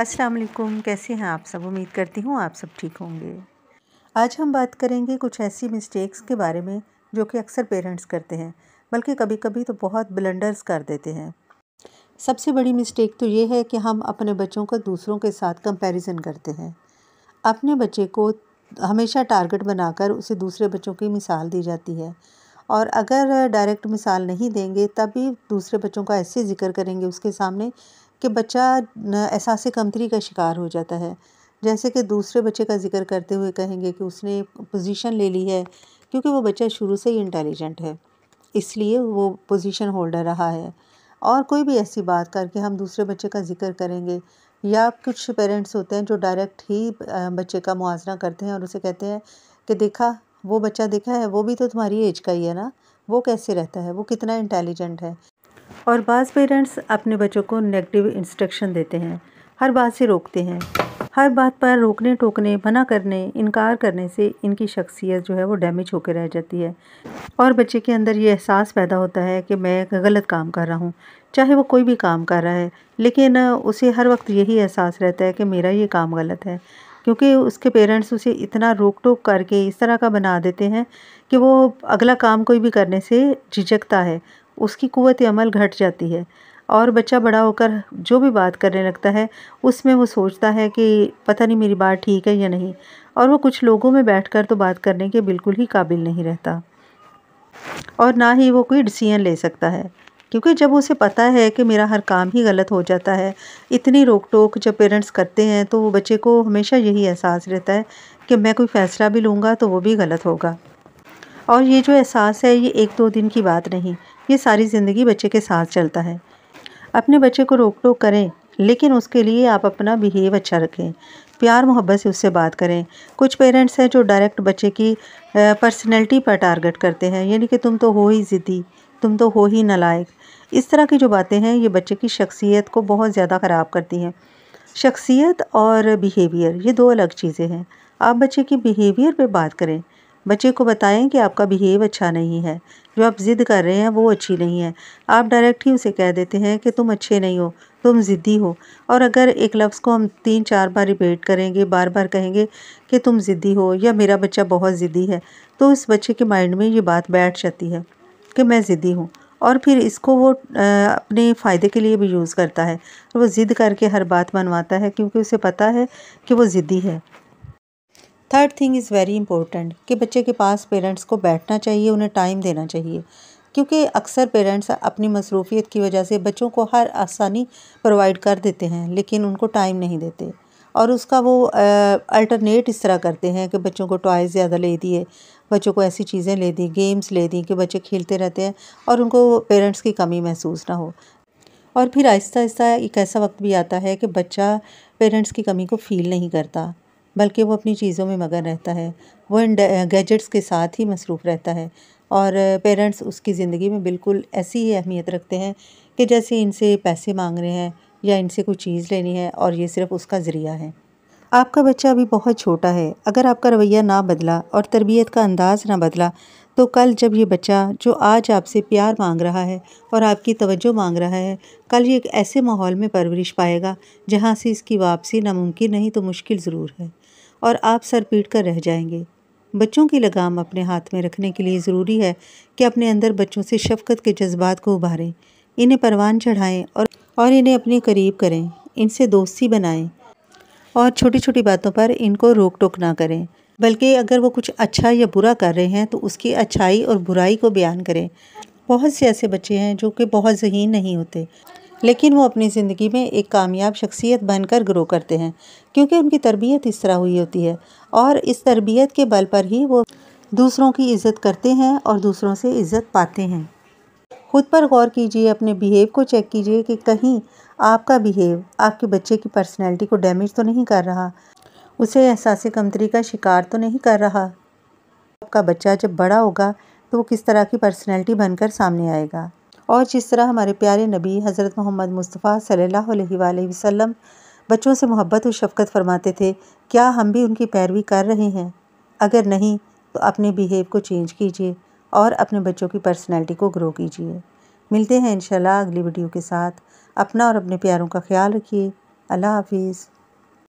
अस्सलाम वालेकुम कैसे हैं आप सब उम्मीद करती हूँ आप सब ठीक होंगे आज हम बात करेंगे कुछ ऐसी मिस्टेक्स के बारे में जो कि अक्सर पेरेंट्स करते हैं बल्कि कभी कभी तो बहुत ब्लंडर्स कर देते हैं सबसे बड़ी मिस्टेक तो ये है कि हम अपने बच्चों को दूसरों के साथ कंपैरिजन करते हैं अपने बच्चे को हमेशा टारगेट बनाकर उसे दूसरे बच्चों की मिसाल दी जाती है और अगर डायरेक्ट मिसाल नहीं देंगे तभी दूसरे बच्चों का ऐसे जिक्र करेंगे उसके सामने कि बच्चा एहसास कमतरी का शिकार हो जाता है जैसे कि दूसरे बच्चे का जिक्र करते हुए कहेंगे कि उसने पोजीशन ले ली है क्योंकि वो बच्चा शुरू से ही इंटेलिजेंट है इसलिए वो पोजीशन होल्डर रहा है और कोई भी ऐसी बात करके हम दूसरे बच्चे का जिक्र करेंगे या कुछ पेरेंट्स होते हैं जो डायरेक्ट ही बच्चे का मुआजना करते हैं और उसे कहते हैं कि देखा वो बच्चा देखा है वो भी तो तुम्हारी एज का ही है ना वो कैसे रहता है वो कितना इंटेलिजेंट है और बाज़ पेरेंट्स अपने बच्चों को नेगेटिव इंस्ट्रक्शन देते हैं हर बात से रोकते हैं हर बात पर रोकने टोकने मना करने इनकार करने से इनकी शख्सियत जो है वो डैमेज होकर रह जाती है और बच्चे के अंदर ये एहसास पैदा होता है कि मैं गलत काम कर रहा हूँ चाहे वो कोई भी काम कर रहा है लेकिन उसे हर वक्त यही एहसास रहता है कि मेरा ये काम गलत है क्योंकि उसके पेरेंट्स उसे इतना रोक टोक करके इस तरह का बना देते हैं कि वो अगला काम कोई भी करने से झिझकता है उसकी कुत अमल घट जाती है और बच्चा बड़ा होकर जो भी बात करने लगता है उसमें वो सोचता है कि पता नहीं मेरी बात ठीक है या नहीं और वो कुछ लोगों में बैठकर तो बात करने के बिल्कुल ही काबिल नहीं रहता और ना ही वो कोई डिसीजन ले सकता है क्योंकि जब उसे पता है कि मेरा हर काम ही गलत हो जाता है इतनी रोक टोक जब पेरेंट्स करते हैं तो वो बच्चे को हमेशा यही एहसास रहता है कि मैं कोई फ़ैसला भी लूँगा तो वो भी गलत होगा और ये जो एहसास है ये एक दो दिन की बात नहीं ये सारी ज़िंदगी बच्चे के साथ चलता है अपने बच्चे को रोक टोक करें लेकिन उसके लिए आप अपना बिहेव अच्छा रखें प्यार मोहब्बत से उससे बात करें कुछ पेरेंट्स हैं जो डायरेक्ट बच्चे की पर्सनैलिटी पर टारगेट करते हैं यानी कि तुम तो हो ही ज़िद्दी तुम तो हो ही नलायक इस तरह की जो बातें हैं ये बच्चे की शख्सियत को बहुत ज़्यादा ख़राब करती हैं शख्सियत और बिहेवियर ये दो अलग चीज़ें हैं आप बच्चे की बिहेवियर पे बात करें बच्चे को बताएं कि आपका बिहेव अच्छा नहीं है जो आप ज़िद कर रहे हैं वो अच्छी नहीं है आप डायरेक्ट ही उसे कह देते हैं कि तुम अच्छे नहीं हो तुम ज़िद्दी हो और अगर एक लफ्ज़ को हम तीन चार बार रिपीट करेंगे बार बार कहेंगे कि तुम ज़िद्दी हो या मेरा बच्चा बहुत ज़िद्दी है तो उस बच्चे के माइंड में ये बात बैठ जाती है कि मैं ज़िद्दी हूँ और फिर इसको वो अपने फ़ायदे के लिए भी यूज़ करता है वो ज़िद करके हर बात मनवाता है क्योंकि उसे पता है कि वो ज़िद्दी है third thing is very important कि बच्चे के पास पेरेंट्स को बैठना चाहिए उन्हें टाइम देना चाहिए क्योंकि अक्सर पेरेंट्स अपनी मसरूफियत की वजह से बच्चों को हर आसानी प्रोवाइड कर देते हैं लेकिन उनको टाइम नहीं देते और उसका वो अल्टरनेट इस तरह करते हैं कि बच्चों को टॉयज़ ज़्यादा ले दिए बच्चों को ऐसी चीज़ें ले दी गेम्स ले दी कि बच्चे खेलते रहते हैं और उनको पेरेंट्स की कमी महसूस ना हो और फिर आहिस्ता आहिस्ता एक ऐसा वक्त भी आता है कि बच्चा पेरेंट्स की कमी को फील नहीं करता बल्कि वो अपनी चीज़ों में मगन रहता है वो इन गैजेट्स के साथ ही मसरूफ़ रहता है और पेरेंट्स उसकी ज़िंदगी में बिल्कुल ऐसी ही अहमियत रखते हैं कि जैसे इनसे पैसे मांग रहे हैं या इनसे कोई चीज़ लेनी है और ये सिर्फ उसका ज़रिया है आपका बच्चा अभी बहुत छोटा है अगर आपका रवैया ना बदला और तरबियत का अंदाज़ ना बदला तो कल जब ये बच्चा जो आज आपसे प्यार मांग रहा है और आपकी तवज्जो मांग रहा है कल ये एक ऐसे माहौल में परवरिश पाएगा जहाँ से इसकी वापसी नामुमकिन नहीं तो मुश्किल ज़रूर है और आप सर पीट कर रह जाएंगे बच्चों की लगाम अपने हाथ में रखने के लिए ज़रूरी है कि अपने अंदर बच्चों से शफकत के जज्बात को उभारें इन्हें परवान चढ़ाएं और और इन्हें अपने करीब करें इनसे दोस्ती बनाएं और छोटी छोटी बातों पर इनको रोक टोक ना करें बल्कि अगर वो कुछ अच्छा या बुरा कर रहे हैं तो उसकी अच्छाई और बुराई को बयान करें बहुत से ऐसे बच्चे हैं जो कि बहुत जहीन नहीं होते लेकिन वो अपनी ज़िंदगी में एक कामयाब शख्सियत बनकर ग्रो करते हैं क्योंकि उनकी तरबियत इस तरह हुई होती है और इस तरबियत के बल पर ही वो दूसरों की इज़्ज़त करते हैं और दूसरों से इज़्ज़त पाते हैं खुद पर गौर कीजिए अपने बिहेव को चेक कीजिए कि कहीं आपका बिहेव आपके बच्चे की पर्सनैलिटी को डैमेज तो नहीं कर रहा उसे एहसास कमतरी का शिकार तो नहीं कर रहा आपका बच्चा जब बड़ा होगा तो वो किस तरह की पर्सनैलिटी बनकर सामने आएगा और जिस तरह हमारे प्यारे नबी हज़रत मोहम्मद मुस्तफ़ा सल्लल्लाहु अलैहि वसल्लम बच्चों से मोहब्बत और शफ़क़त फरमाते थे क्या हम भी उनकी पैरवी कर रहे हैं अगर नहीं तो अपने बिहेव को चेंज कीजिए और अपने बच्चों की पर्सनैलिटी को ग्रो कीजिए मिलते हैं इन अगली वीडियो के साथ अपना और अपने प्यारों का ख्याल रखिए अल्लाह हाफिज़